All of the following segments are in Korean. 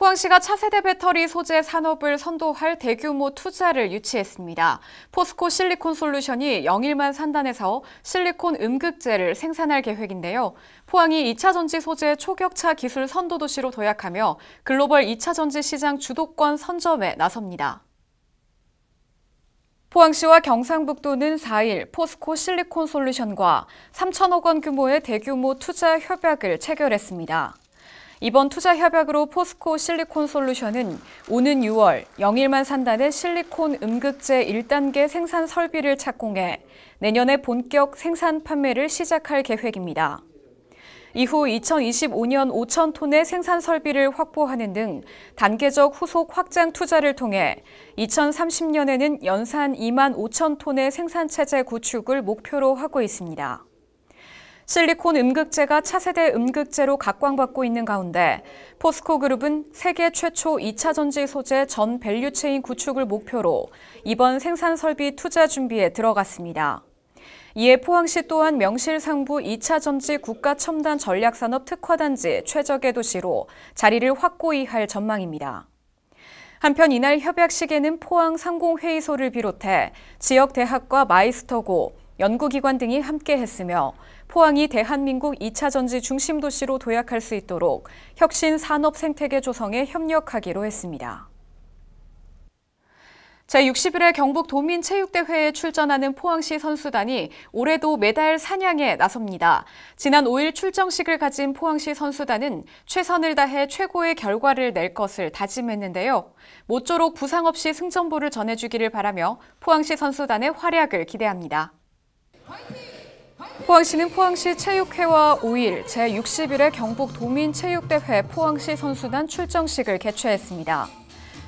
포항시가 차세대 배터리 소재 산업을 선도할 대규모 투자를 유치했습니다. 포스코 실리콘 솔루션이 영일만 산단에서 실리콘 음극재를 생산할 계획인데요. 포항이 2차 전지 소재 초격차 기술 선도 도시로 도약하며 글로벌 2차 전지 시장 주도권 선점에 나섭니다. 포항시와 경상북도는 4일 포스코 실리콘 솔루션과 3천억 원 규모의 대규모 투자 협약을 체결했습니다. 이번 투자 협약으로 포스코 실리콘 솔루션은 오는 6월 영일만 산단의 실리콘 음극재 1단계 생산 설비를 착공해 내년에 본격 생산 판매를 시작할 계획입니다. 이후 2025년 5천 톤의 생산 설비를 확보하는 등 단계적 후속 확장 투자를 통해 2030년에는 연산 2만 5천 톤의 생산 체제 구축을 목표로 하고 있습니다. 실리콘 음극재가 차세대 음극재로 각광받고 있는 가운데 포스코 그룹은 세계 최초 2차 전지 소재 전 밸류체인 구축을 목표로 이번 생산 설비 투자 준비에 들어갔습니다. 이에 포항시 또한 명실상부 2차 전지 국가 첨단 전략산업 특화단지 최적의 도시로 자리를 확고히 할 전망입니다. 한편 이날 협약식에는 포항 상공회의소를 비롯해 지역 대학과 마이스터고, 연구기관 등이 함께했으며 포항이 대한민국 2차 전지 중심 도시로 도약할 수 있도록 혁신 산업 생태계 조성에 협력하기로 했습니다. 제61회 경북 도민 체육대회에 출전하는 포항시 선수단이 올해도 메달 사냥에 나섭니다. 지난 5일 출정식을 가진 포항시 선수단은 최선을 다해 최고의 결과를 낼 것을 다짐했는데요. 모쪼록 부상 없이 승전보를 전해주기를 바라며 포항시 선수단의 활약을 기대합니다. 포항시는 포항시 체육회와 5일 제61회 경북 도민체육대회 포항시 선수단 출정식을 개최했습니다.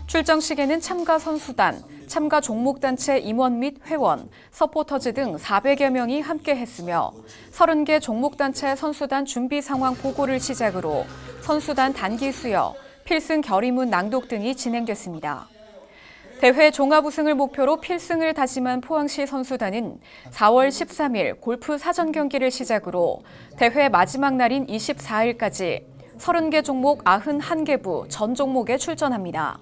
출정식에는 참가 선수단, 참가 종목단체 임원 및 회원, 서포터즈 등 400여 명이 함께했으며 30개 종목단체 선수단 준비 상황 보고를 시작으로 선수단 단기 수여, 필승 결의문 낭독 등이 진행됐습니다. 대회 종합 우승을 목표로 필승을 다짐한 포항시 선수단은 4월 13일 골프 사전 경기를 시작으로 대회 마지막 날인 24일까지 30개 종목 91개 부 전 종목에 출전합니다.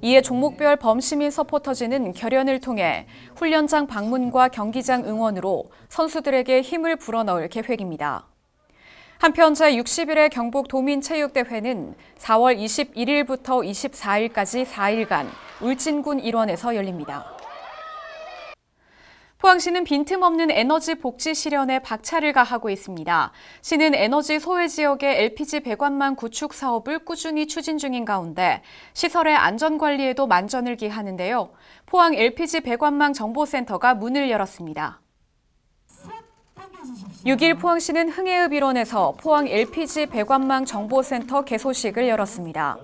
이에 종목별 범시민 서포터즈는 결연을 통해 훈련장 방문과 경기장 응원으로 선수들에게 힘을 불어넣을 계획입니다. 한편 제61회 경북 도민체육대회는 4월 21일부터 24일까지 4일간 울진군 일원에서 열립니다. 포항시는 빈틈없는 에너지 복지 실현에 박차를 가하고 있습니다. 시는 에너지 소외 지역의 LPG 배관망 구축 사업을 꾸준히 추진 중인 가운데 시설의 안전관리에도 만전을 기하는데요. 포항 LPG 배관망 정보센터가 문을 열었습니다. 6일 포항시는 흥해읍 일원에서 포항 LPG 배관망 정보센터 개소식을 열었습니다.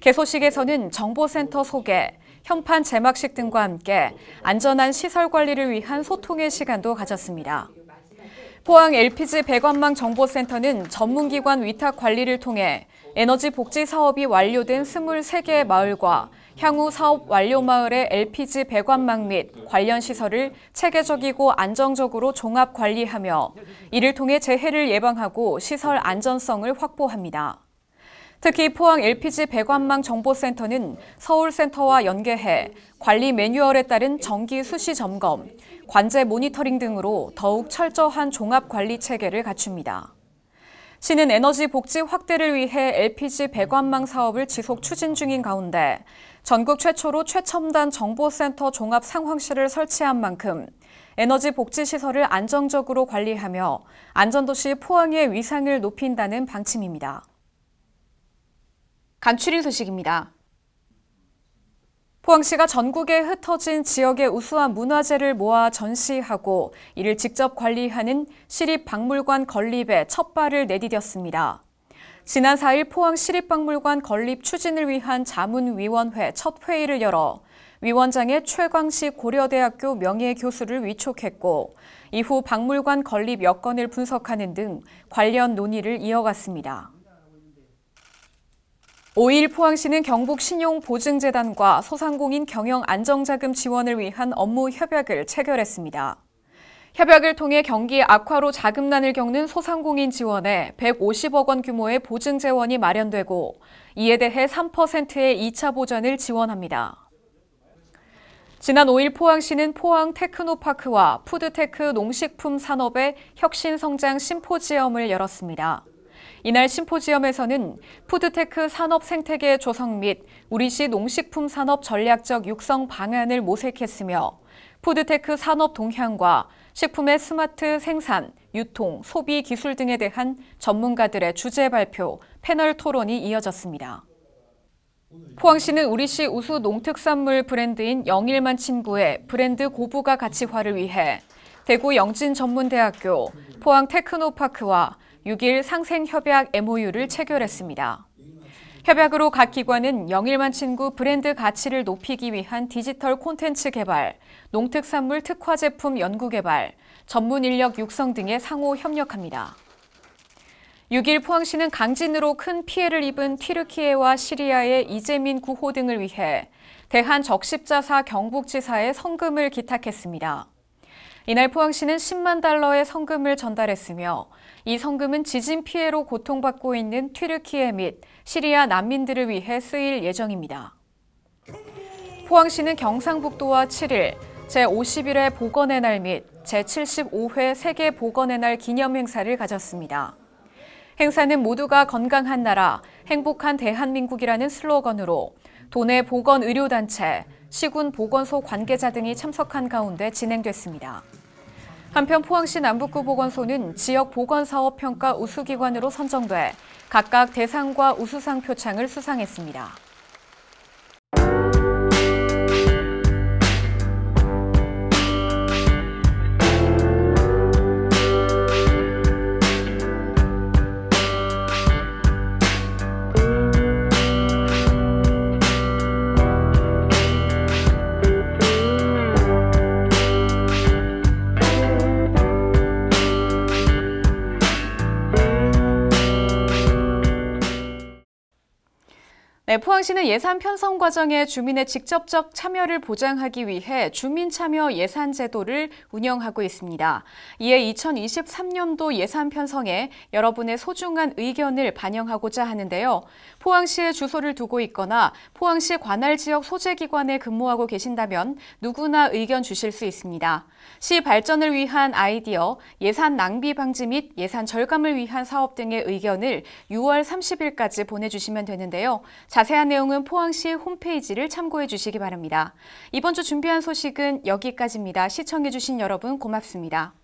개소식에서는 정보센터 소개, 현판 제막식 등과 함께 안전한 시설 관리를 위한 소통의 시간도 가졌습니다. 포항 LPG 배관망 정보센터는 전문기관 위탁 관리를 통해 에너지 복지 사업이 완료된 23개의 마을과 향후 사업 완료 마을의 LPG 배관망 및 관련 시설을 체계적이고 안정적으로 종합 관리하며 이를 통해 재해를 예방하고 시설 안전성을 확보합니다. 특히 포항 LPG 배관망 정보센터는 서울센터와 연계해 관리 매뉴얼에 따른 정기 수시 점검, 관제 모니터링 등으로 더욱 철저한 종합 관리 체계를 갖춥니다. 시는 에너지 복지 확대를 위해 LPG 배관망 사업을 지속 추진 중인 가운데 전국 최초로 최첨단 정보센터 종합 상황실을 설치한 만큼 에너지 복지 시설을 안정적으로 관리하며 안전도시 포항의 위상을 높인다는 방침입니다. 간추린 소식입니다. 포항시가 전국에 흩어진 지역의 우수한 문화재를 모아 전시하고 이를 직접 관리하는 시립박물관 건립에 첫 발을 내디뎠습니다. 지난 4일 포항시립박물관 건립 추진을 위한 자문위원회 첫 회의를 열어 위원장의 최광식 고려대학교 명예교수를 위촉했고 이후 박물관 건립 여건을 분석하는 등 관련 논의를 이어갔습니다. 5일 포항시는 경북신용보증재단과 소상공인 경영 안정자금 지원을 위한 업무 협약을 체결했습니다. 협약을 통해 경기 악화로 자금난을 겪는 소상공인 지원에 150억 원 규모의 보증 재원이 마련되고 이에 대해 3%의 2차 보전을 지원합니다. 지난 5일 포항시는 포항 테크노파크와 푸드테크 농식품 산업의 혁신성장 심포지엄을 열었습니다. 이날 심포지엄에서는 푸드테크 산업 생태계 조성 및 우리시 농식품 산업 전략적 육성 방안을 모색했으며 푸드테크 산업 동향과 식품의 스마트 생산, 유통, 소비 기술 등에 대한 전문가들의 주제 발표, 패널 토론이 이어졌습니다. 포항시는 우리시 우수 농특산물 브랜드인 영일만 친구의 브랜드 고부가 가치화를 위해 대구 영진전문대학교, 포항테크노파크와 6일 상생협약 MOU를 체결했습니다. 협약으로 각 기관은 영일만 친구 브랜드 가치를 높이기 위한 디지털 콘텐츠 개발, 농특산물 특화 제품 연구 개발, 전문 인력 육성 등에 상호 협력합니다. 6일 포항시는 강진으로 큰 피해를 입은 튀르키예와 시리아의 이재민 구호 등을 위해 대한적십자사 경북지사에 성금을 기탁했습니다. 이날 포항시는 10만 달러의 성금을 전달했으며 이 성금은 지진 피해로 고통받고 있는 튀르키예 및 시리아 난민들을 위해 쓰일 예정입니다. 포항시는 경상북도와 7일 제51회 보건의 날 및 제75회 세계 보건의 날 기념 행사를 가졌습니다. 행사는 모두가 건강한 나라, 행복한 대한민국이라는 슬로건으로 도내 보건의료단체, 시군 보건소 관계자 등이 참석한 가운데 진행됐습니다. 한편 포항시 남북구보건소는 지역 보건사업 평가 우수기관으로 선정돼 각각 대상과 우수상 표창을 수상했습니다. 포항시는 예산 편성 과정에 주민의 직접적 참여를 보장하기 위해 주민참여 예산 제도를 운영하고 있습니다. 이에 2023년도 예산 편성에 여러분의 소중한 의견을 반영하고자 하는데요. 포항시에 주소를 두고 있거나 포항시 관할 지역 소재기관에 근무하고 계신다면 누구나 의견 주실 수 있습니다. 시 발전을 위한 아이디어, 예산 낭비 방지 및 예산 절감을 위한 사업 등의 의견을 6월 30일까지 보내주시면 되는데요. 자세한 내용은 포항시 홈페이지를 참고해 주시기 바랍니다. 이번 주 준비한 소식은 여기까지입니다. 시청해 주신 여러분 고맙습니다.